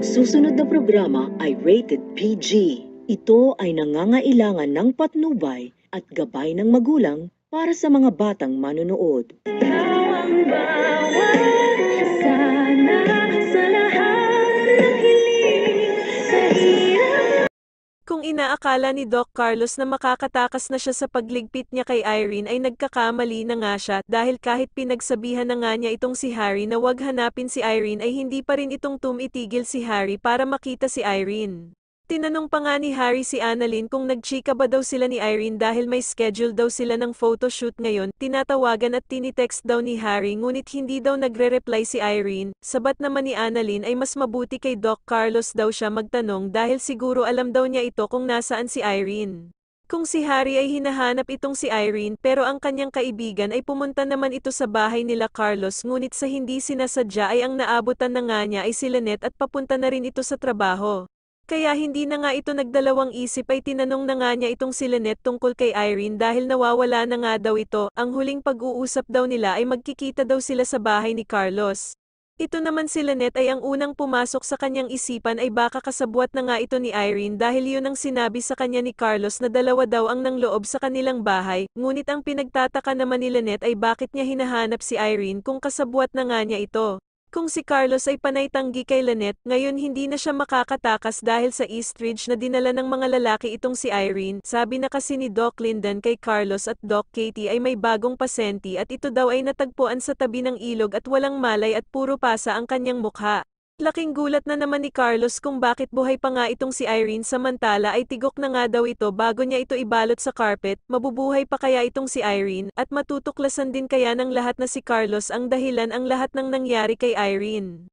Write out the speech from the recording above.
Ang susunod na programa ay rated PG. Ito ay nangangailangan ng patnubay at gabay ng magulang para sa mga batang manonood. Ikaw ang bawat sa Kung inaakala ni Doc Carlos na makakatakas na siya sa pagligpit niya kay Irene ay nagkakamali na nga siya dahil kahit pinagsabihan na nga niya itong si Harry na wag hanapin si Irene ay hindi pa rin itong tumitigil si Harry para makita si Irene. Tinanong pa nga ni Harry si Annalyn kung nagchika ba daw sila ni Irene dahil may schedule daw sila ng photoshoot ngayon, tinatawagan at tinitext daw ni Harry ngunit hindi daw nagre-reply si Irene, sabat naman ni Annalyn ay mas mabuti kay Doc Carlos daw siya magtanong dahil siguro alam daw niya ito kung nasaan si Irene. Kung si Harry ay hinahanap itong si Irene pero ang kanyang kaibigan ay pumunta naman ito sa bahay nila Carlos ngunit sa hindi sinasadya ay ang naabutan na nga niya ay si Lynette at papunta na rin ito sa trabaho. Kaya hindi na nga ito nagdalawang isip ay tinanong na nga niya itong si Lynette tungkol kay Irene dahil nawawala na nga daw ito, ang huling pag-uusap daw nila ay magkikita daw sila sa bahay ni Carlos. Ito naman si Lynette ay ang unang pumasok sa kanyang isipan ay baka kasabwat na nga ito ni Irene dahil yun ang sinabi sa kanya ni Carlos na dalawa daw ang nangloob sa kanilang bahay, ngunit ang pinagtataka naman ni Lynette ay bakit niya hinahanap si Irene kung kasabwat na nga niya ito. Kung si Carlos ay panaytanggi kay Lynette, ngayon hindi na siya makakatakas dahil sa Eastridge na dinala ng mga lalaki itong si Irene. Sabi na kasi ni Doc Linden kay Carlos at Doc Katie ay may bagong pasyente at ito daw ay natagpuan sa tabi ng ilog at walang malay at puro pasa ang kanyang mukha. Laking gulat na naman ni Carlos kung bakit buhay pa nga itong si Irene samantala ay tigok na nga daw ito bago niya ito ibalot sa carpet, mabubuhay pa kaya itong si Irene, at matutuklasan din kaya ng lahat na si Carlos ang dahilan ang lahat ng nangyari kay Irene.